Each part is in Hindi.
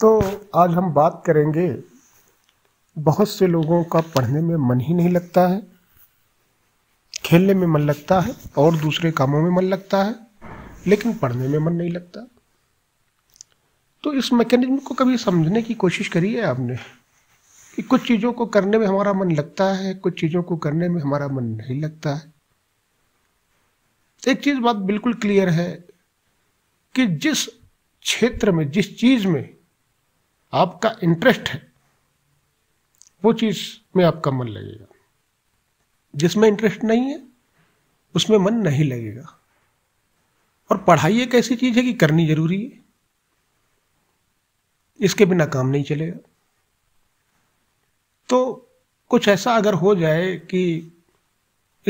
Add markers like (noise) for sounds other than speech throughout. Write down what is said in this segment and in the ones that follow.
तो आज हम बात करेंगे बहुत से लोगों का पढ़ने में मन ही नहीं लगता है खेलने में मन लगता है और दूसरे कामों में मन लगता है लेकिन पढ़ने में मन नहीं लगता तो इस मैकेनिज्म को कभी समझने की कोशिश करी है आपने कि कुछ चीज़ों को करने में हमारा मन लगता है कुछ चीज़ों को करने में हमारा मन नहीं लगता है एक चीज़ बात बिल्कुल क्लियर है कि जिस क्षेत्र में जिस चीज में आपका इंटरेस्ट है वो चीज़ में आपका मन लगेगा जिसमें इंटरेस्ट नहीं है उसमें मन नहीं लगेगा और पढ़ाई एक ऐसी चीज़ है कि करनी जरूरी है इसके बिना काम नहीं चलेगा तो कुछ ऐसा अगर हो जाए कि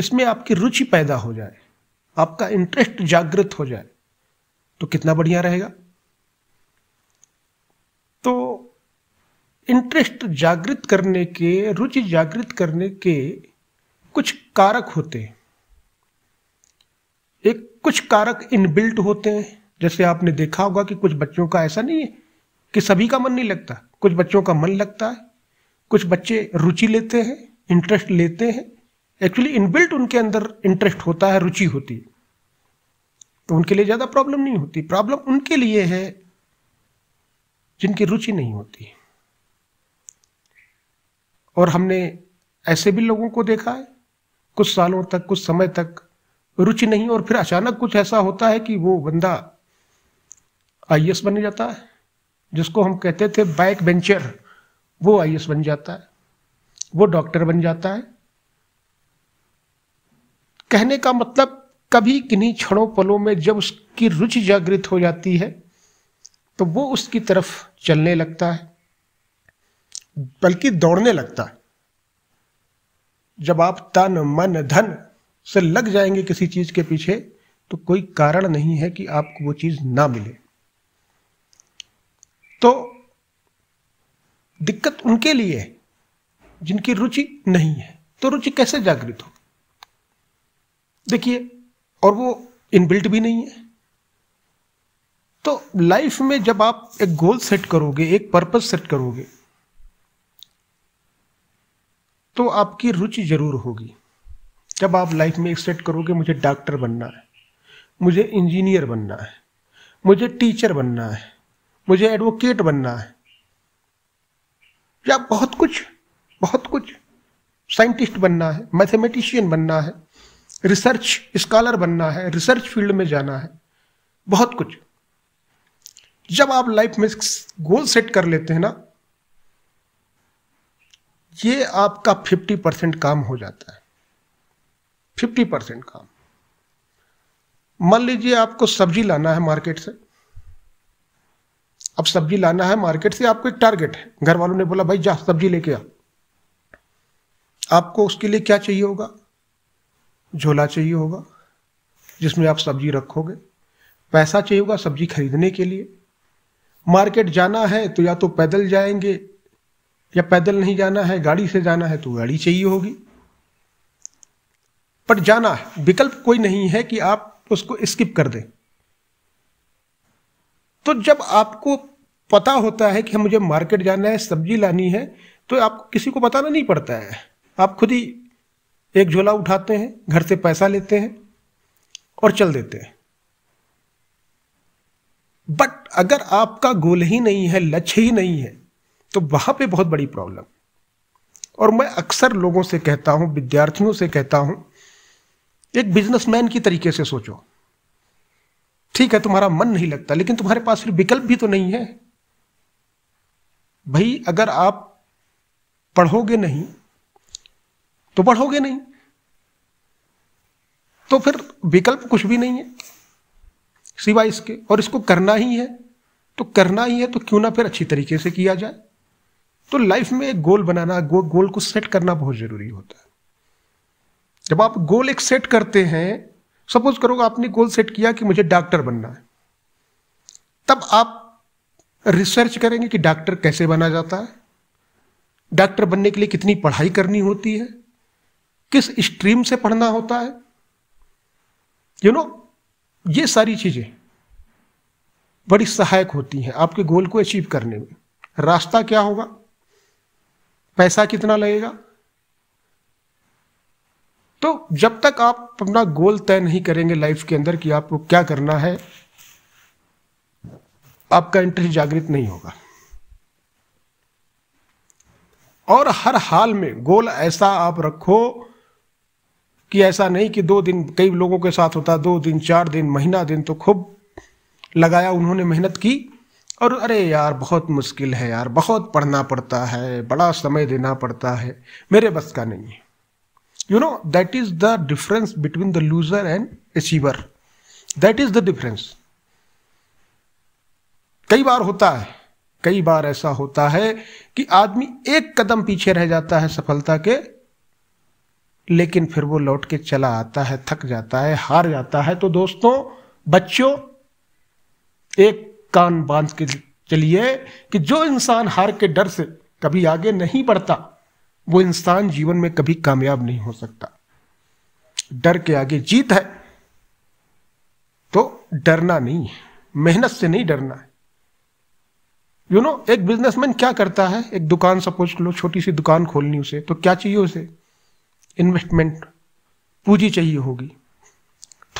इसमें आपकी रुचि पैदा हो जाए आपका इंटरेस्ट जागृत हो जाए तो कितना बढ़िया रहेगा तो इंटरेस्ट जागृत करने के रुचि जागृत करने के कुछ कारक होते हैं एक कुछ कारक इनबिल्ट होते हैं जैसे आपने देखा होगा कि कुछ बच्चों का ऐसा नहीं है कि सभी का मन नहीं लगता कुछ बच्चों का मन लगता है कुछ बच्चे रुचि लेते हैं इंटरेस्ट लेते हैं एक्चुअली इनबिल्ट उनके अंदर इंटरेस्ट होता है रुचि होती है तो उनके लिए ज़्यादा प्रॉब्लम नहीं होती प्रॉब्लम उनके लिए है जिनकी रुचि नहीं होती और हमने ऐसे भी लोगों को देखा है कुछ सालों तक कुछ समय तक रुचि नहीं और फिर अचानक कुछ ऐसा होता है कि वो बंदा आई बन जाता है जिसको हम कहते थे बैक बेंचर वो आई बन जाता है वो डॉक्टर बन जाता है कहने का मतलब कभी किन्हीं क्षणों पलों में जब उसकी रुचि जागृत हो जाती है तो वो उसकी तरफ चलने लगता है बल्कि दौड़ने लगता है जब आप तन मन धन से लग जाएंगे किसी चीज के पीछे तो कोई कारण नहीं है कि आपको वो चीज ना मिले तो दिक्कत उनके लिए है जिनकी रुचि नहीं है तो रुचि कैसे जागृत हो देखिए और वो इनबिल्ट भी नहीं है तो लाइफ में जब आप एक गोल सेट करोगे एक पर्पज सेट करोगे तो आपकी रुचि जरूर होगी जब आप लाइफ में एक सेट करोगे मुझे डॉक्टर बनना है मुझे इंजीनियर बनना है मुझे टीचर बनना है मुझे एडवोकेट बनना है या बहुत कुछ बहुत कुछ साइंटिस्ट बनना है मैथमेटिशियन बनना है रिसर्च स्कॉलर बनना है रिसर्च फील्ड में जाना है बहुत कुछ जब आप लाइफ में गोल सेट कर लेते हैं ना ये आपका फिफ्टी परसेंट काम हो जाता है फिफ्टी परसेंट काम मान लीजिए आपको सब्जी लाना है मार्केट से अब सब्जी लाना है मार्केट से आपको एक टारगेट है घर वालों ने बोला भाई जा सब्जी लेके आ आपको उसके लिए क्या चाहिए होगा झोला चाहिए होगा जिसमें आप सब्जी रखोगे पैसा चाहिए होगा सब्जी खरीदने के लिए मार्केट जाना है तो या तो पैदल जाएंगे या पैदल नहीं जाना है गाड़ी से जाना है तो गाड़ी चाहिए होगी पर जाना है विकल्प कोई नहीं है कि आप उसको स्किप कर दें तो जब आपको पता होता है कि मुझे मार्केट जाना है सब्जी लानी है तो आपको किसी को बताना नहीं पड़ता है आप खुद ही एक झोला उठाते हैं घर से पैसा लेते हैं और चल देते हैं बट अगर आपका गोल ही नहीं है लक्ष्य ही नहीं है तो वहां पे बहुत बड़ी प्रॉब्लम और मैं अक्सर लोगों से कहता हूं विद्यार्थियों से कहता हूं एक बिजनेसमैन की तरीके से सोचो ठीक है तुम्हारा मन नहीं लगता लेकिन तुम्हारे पास फिर विकल्प भी तो नहीं है भाई अगर आप पढ़ोगे नहीं तो पढ़ोगे नहीं तो फिर विकल्प कुछ भी नहीं है सिवाय इसके और इसको करना ही है तो करना ही है तो क्यों ना फिर अच्छी तरीके से किया जाए तो लाइफ में एक गोल बनाना गो, गोल को सेट करना बहुत ज़रूरी होता है जब आप गोल एक सेट करते हैं सपोज करो आपने गोल सेट किया कि मुझे डॉक्टर बनना है तब आप रिसर्च करेंगे कि डॉक्टर कैसे बना जाता है डॉक्टर बनने के लिए कितनी पढ़ाई करनी होती है किस स्ट्रीम से पढ़ना होता है यू you नो know, ये सारी चीज़ें बड़ी सहायक होती हैं आपके गोल को अचीव करने में रास्ता क्या होगा पैसा कितना लगेगा तो जब तक आप अपना गोल तय नहीं करेंगे लाइफ के अंदर कि आपको क्या करना है आपका इंटरेस्ट जागृत नहीं होगा और हर हाल में गोल ऐसा आप रखो कि ऐसा नहीं कि दो दिन कई लोगों के साथ होता दो दिन चार दिन महीना दिन तो खूब लगाया उन्होंने मेहनत की और अरे यार बहुत मुश्किल है यार बहुत पढ़ना पड़ता है बड़ा समय देना पड़ता है मेरे बस का नहीं है you know that is the difference between the loser and achiever that is the difference कई बार होता है कई बार ऐसा होता है कि आदमी एक कदम पीछे रह जाता है सफलता के लेकिन फिर वो लौट के चला आता है थक जाता है हार जाता है तो दोस्तों बच्चों एक कान बांध के चलिए कि जो इंसान हार के डर से कभी आगे नहीं बढ़ता वो इंसान जीवन में कभी कामयाब नहीं हो सकता डर के आगे जीत है तो डरना नहीं है मेहनत से नहीं डरना है यू you नो know, एक बिजनेसमैन क्या करता है एक दुकान सपोज लो छोटी सी दुकान खोलनी उसे तो क्या चाहिए उसे इन्वेस्टमेंट पूंजी चाहिए होगी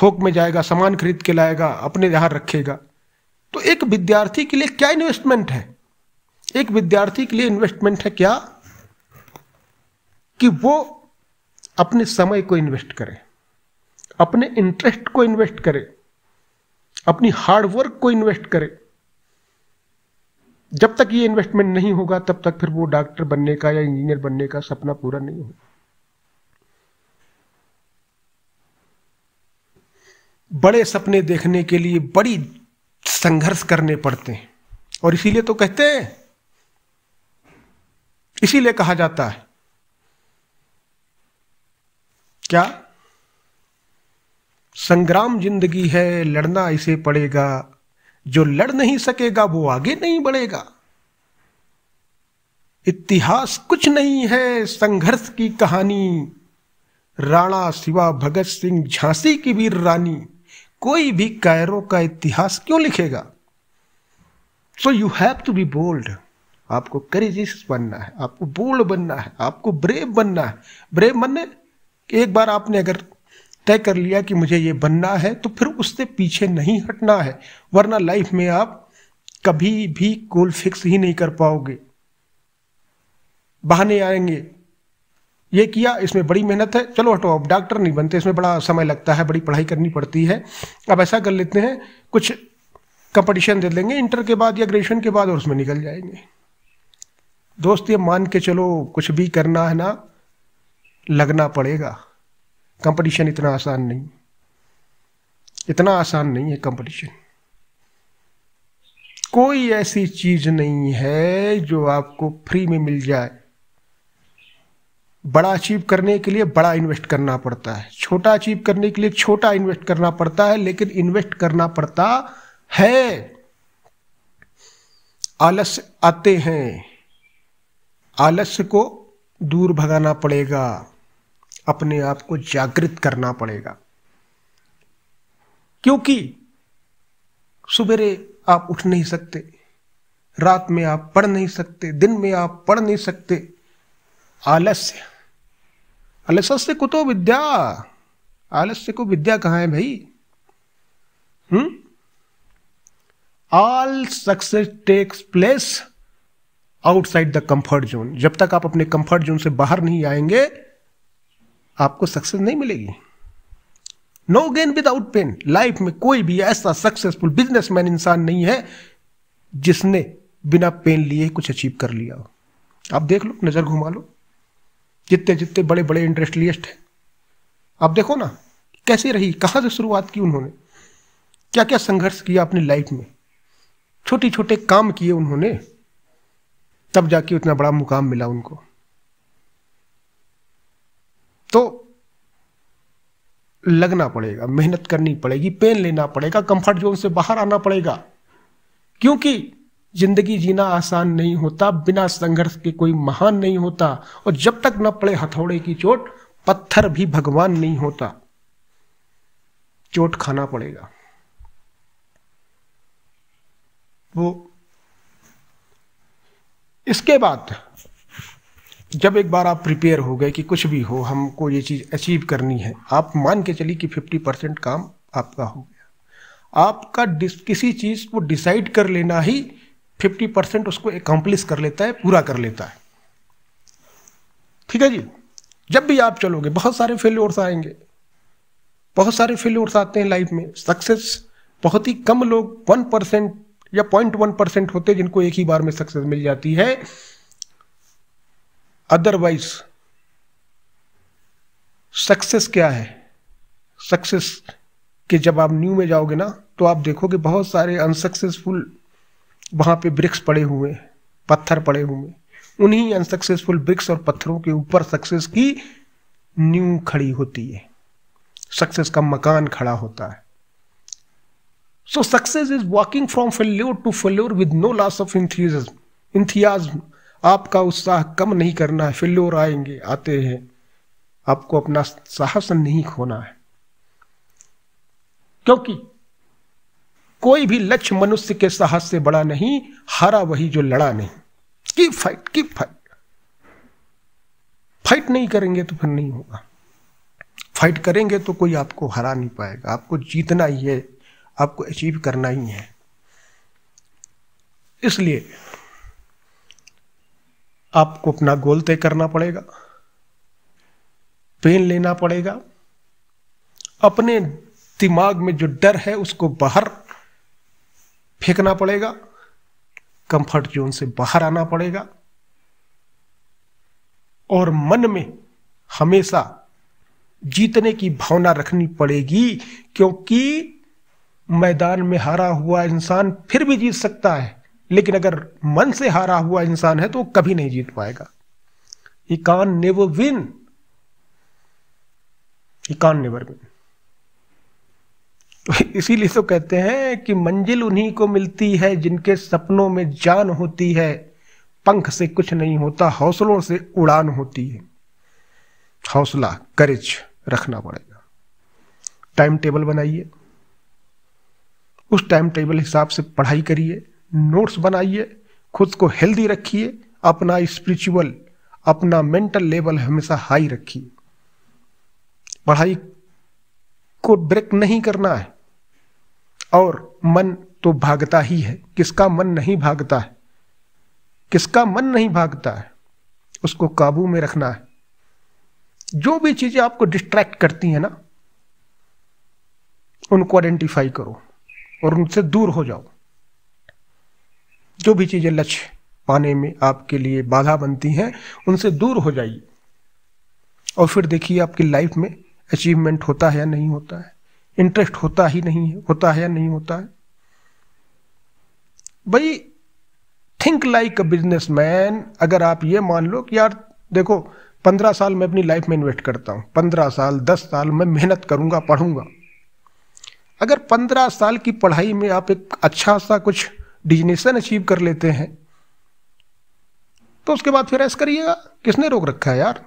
थोक में जाएगा सामान खरीद के लाएगा अपने यहां रखेगा तो एक विद्यार्थी के लिए क्या इन्वेस्टमेंट है एक विद्यार्थी के लिए इन्वेस्टमेंट है क्या कि वो अपने समय को इन्वेस्ट करे अपने इंटरेस्ट को इन्वेस्ट करे अपनी हार्डवर्क को इन्वेस्ट करे जब तक ये इन्वेस्टमेंट नहीं होगा तब तक फिर वो डॉक्टर बनने का या इंजीनियर बनने का सपना पूरा नहीं होगा बड़े सपने देखने के लिए बड़ी संघर्ष करने पड़ते हैं और इसीलिए तो कहते हैं इसीलिए कहा जाता है क्या संग्राम जिंदगी है लड़ना इसे पड़ेगा जो लड़ नहीं सकेगा वो आगे नहीं बढ़ेगा इतिहास कुछ नहीं है संघर्ष की कहानी राणा शिवा भगत सिंह झांसी की वीर रानी कोई भी कायरों का इतिहास क्यों लिखेगा so you have to be bold आपको करेजिस बनना है आपको बोल्ड बनना है आपको ब्रेव बनना है ब्रेव बनने एक बार आपने अगर तय कर लिया कि मुझे ये बनना है तो फिर उससे पीछे नहीं हटना है वरना लाइफ में आप कभी भी गोल फिक्स ही नहीं कर पाओगे बहाने आएंगे ये किया इसमें बड़ी मेहनत है चलो हटो अब डॉक्टर नहीं बनते इसमें बड़ा समय लगता है बड़ी पढ़ाई करनी पड़ती है अब ऐसा कर लेते हैं कुछ कंपटीशन दे लेंगे इंटर के बाद या ग्रेजुएशन के बाद और उसमें निकल जाएंगे दोस्त ये मान के चलो कुछ भी करना है ना लगना पड़ेगा कंपटीशन इतना आसान नहीं इतना आसान नहीं है कंपटीशन कोई ऐसी चीज नहीं है जो आपको फ्री में मिल जाए बड़ा अचीव करने के लिए बड़ा इन्वेस्ट करना पड़ता है छोटा अचीव करने के लिए छोटा इन्वेस्ट करना पड़ता है लेकिन इन्वेस्ट करना पड़ता है आलस आते हैं आलस्य को दूर भगाना पड़ेगा अपने आप को जागृत करना पड़ेगा क्योंकि सवेरे आप उठ नहीं सकते रात में आप पढ़ नहीं सकते दिन में आप पढ़ नहीं सकते आलस्य आलस्य को तो विद्या आलस्य को विद्या कहा है भाई hmm all success takes place outside the comfort zone जब तक आप अपने कंफर्ट जोन से बाहर नहीं आएंगे आपको सक्सेस नहीं मिलेगी no gain without pain life में कोई भी ऐसा सक्सेसफुल बिजनेसमैन इंसान नहीं है जिसने बिना पेन लिए कुछ अचीव कर लिया हो आप देख लो नजर घुमा लो जितने जितने बड़े बड़े इंडस्ट्रियलिस्ट हैं आप देखो ना कैसे रही कहाँ से शुरुआत की उन्होंने क्या क्या संघर्ष किया अपनी लाइफ में छोटे छोटे काम किए उन्होंने तब जाके उतना बड़ा मुकाम मिला उनको तो लगना पड़ेगा मेहनत करनी पड़ेगी पेन लेना पड़ेगा कंफर्ट जोन से बाहर आना पड़ेगा क्योंकि जिंदगी जीना आसान नहीं होता बिना संघर्ष के कोई महान नहीं होता और जब तक न पड़े हथौड़े की चोट पत्थर भी भगवान नहीं होता चोट खाना पड़ेगा वो इसके बाद जब एक बार आप प्रिपेयर हो गए कि कुछ भी हो हमको ये चीज़ अचीव करनी है आप मान के चलिए कि फिफ्टी परसेंट काम आपका हो गया आपका किसी चीज़ को डिसाइड कर लेना ही फिफ्टी परसेंट उसको एकम्प्लिस कर लेता है पूरा कर लेता है ठीक है जी जब भी आप चलोगे बहुत सारे फेल्योर्स आएंगे बहुत सारे फेल्योर्स आते हैं लाइफ में सक्सेस बहुत ही कम लोग वन परसेंट या पॉइंट वन परसेंट होते हैं जिनको एक ही बार में सक्सेस मिल जाती है अदरवाइज सक्सेस क्या है सक्सेस के जब आप न्यू में जाओगे ना तो आप देखोगे बहुत सारे अनसक्सेसफुल वहाँ पे ब्रिक्स पड़े हुए पत्थर पड़े हुए उन्हीं अनसक्सेसफुल ब्रिक्स और पत्थरों के ऊपर सक्सेस की न्यू खड़ी होती है सक्सेस का मकान खड़ा होता है so success is walking from failure to failure with no loss of enthusiasm enthusiasm आपका उत्साह कम नहीं करना है फेल्योर आएंगे आते हैं आपको अपना साहस नहीं खोना है क्योंकि कोई भी लक्ष्य मनुष्य के साहस से बड़ा नहीं हारा वही जो लड़ा नहीं की फाइट की फाइट फाइट नहीं करेंगे तो फिर नहीं होगा फाइट करेंगे तो कोई आपको हरा नहीं पाएगा आपको जीतना ही है आपको अचीव करना ही है इसलिए आपको अपना गोल तय करना पड़ेगा पेन लेना पड़ेगा अपने दिमाग में जो डर है उसको बाहर फेंकना पड़ेगा कंफर्ट जोन से बाहर आना पड़ेगा और मन में हमेशा जीतने की भावना रखनी पड़ेगी क्योंकि मैदान में हारा हुआ इंसान फिर भी जीत सकता है लेकिन अगर मन से हारा हुआ इंसान है तो कभी नहीं जीत पाएगा he can never win he can never win (laughs) इसीलिए तो कहते हैं कि मंजिल उन्हीं को मिलती है जिनके सपनों में जान होती है पंख से कुछ नहीं होता हौसलों से उड़ान होती है हौसला करेज रखना पड़ेगा टाइम टेबल बनाइए उस टाइम टेबल हिसाब से पढ़ाई करिए नोट्स बनाइए खुद को हेल्दी रखिए अपना स्पिरिचुअल अपना मेंटल लेवल हमेशा हाई रखिए पढ़ाई को ब्रेक नहीं करना है और मन तो भागता ही है किसका मन नहीं भागता है किसका मन नहीं भागता है उसको काबू में रखना है जो भी चीजें आपको डिस्ट्रैक्ट करती हैं ना उनको आइडेंटिफाई करो और उनसे दूर हो जाओ जो भी चीजें लक्ष्य पाने में आपके लिए बाधा बनती हैं उनसे दूर हो जाइए और फिर देखिए आपकी लाइफ में अचीवमेंट होता है या नहीं होता है इंटरेस्ट होता ही नहीं है होता है या नहीं होता है भाई think like a businessman अगर आप ये मान लो कि यार देखो पंद्रह साल मैं अपनी लाइफ में इन्वेस्ट करता हूं पंद्रह साल दस साल मैं मेहनत करूंगा पढ़ूंगा अगर पंद्रह साल की पढ़ाई में आप एक अच्छा सा कुछ डिजनेशन अचीव कर लेते हैं तो उसके बाद फिर ऐसा करिएगा किसने रोक रखा है यार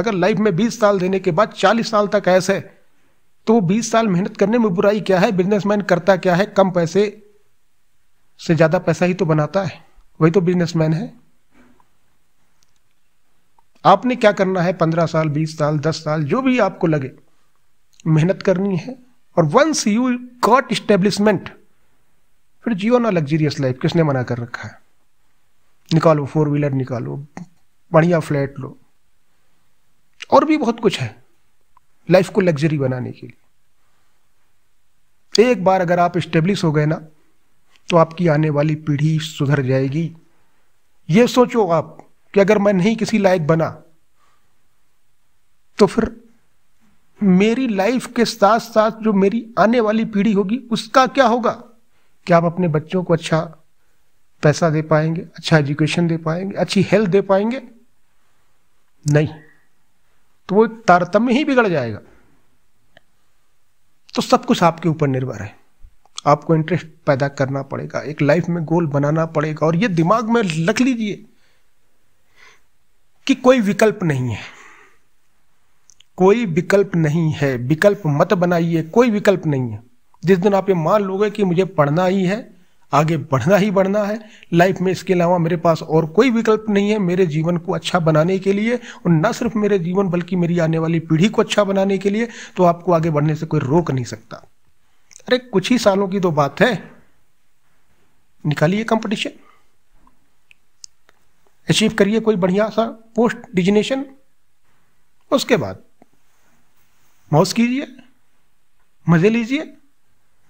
अगर लाइफ में बीस साल देने के बाद चालीस साल तक ऐसे तो 20 साल मेहनत करने में बुराई क्या है बिजनेसमैन करता क्या है कम पैसे से ज़्यादा पैसा ही तो बनाता है वही तो बिजनेसमैन है आपने क्या करना है पंद्रह साल बीस साल दस साल जो भी आपको लगे मेहनत करनी है और वंस यू गॉट स्टेब्लिशमेंट फिर जियो ना लग्जरियस लाइफ किसने मना कर रखा है निकालो फोर व्हीलर निकालो बढ़िया फ्लैट लो और भी बहुत कुछ है लाइफ को लग्जरी बनाने के लिए एक बार अगर आप स्टेब्लिश हो गए ना तो आपकी आने वाली पीढ़ी सुधर जाएगी ये सोचो आप कि अगर मैं नहीं किसी लायक बना तो फिर मेरी लाइफ के साथ साथ जो मेरी आने वाली पीढ़ी होगी उसका क्या होगा क्या आप अपने बच्चों को अच्छा पैसा दे पाएंगे अच्छा एजुकेशन दे पाएंगे अच्छी हेल्थ दे पाएंगे नहीं तो वो तारतम्य ही बिगड़ जाएगा तो सब कुछ आपके ऊपर निर्भर है आपको इंटरेस्ट पैदा करना पड़ेगा एक लाइफ में गोल बनाना पड़ेगा और ये दिमाग में रख लीजिए कि कोई विकल्प नहीं है कोई विकल्प नहीं है विकल्प मत बनाइए कोई विकल्प नहीं है जिस दिन आप ये मान लोगे कि मुझे पढ़ना ही है आगे बढ़ना ही बढ़ना है लाइफ में इसके अलावा मेरे पास और कोई विकल्प नहीं है मेरे जीवन को अच्छा बनाने के लिए और न सिर्फ मेरे जीवन बल्कि मेरी आने वाली पीढ़ी को अच्छा बनाने के लिए तो आपको आगे बढ़ने से कोई रोक नहीं सकता अरे कुछ ही सालों की तो बात है निकालिए कंपटीशन अचीव करिए कोई बढ़िया सा पोस्ट डिजिनेशन उसके बाद मौज कीजिए मज़े लीजिए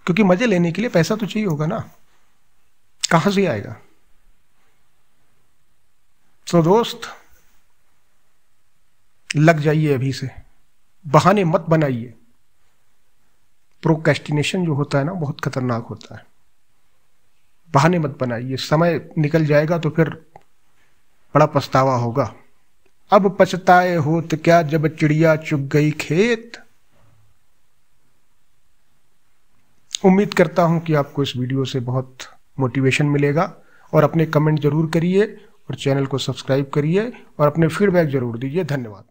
क्योंकि मज़े लेने के लिए पैसा तो चाहिए होगा ना कहां से आएगा तो दोस्त लग जाइए अभी से बहाने मत बनाइए प्रोकेस्टिनेशन जो होता है ना बहुत खतरनाक होता है बहाने मत बनाइए समय निकल जाएगा तो फिर बड़ा पछतावा होगा अब पछताए हो तो क्या जब चिड़िया चुग गई खेत उम्मीद करता हूं कि आपको इस वीडियो से बहुत मोटिवेशन मिलेगा और अपने कमेंट जरूर करिए और चैनल को सब्सक्राइब करिए और अपने फीडबैक जरूर दीजिए धन्यवाद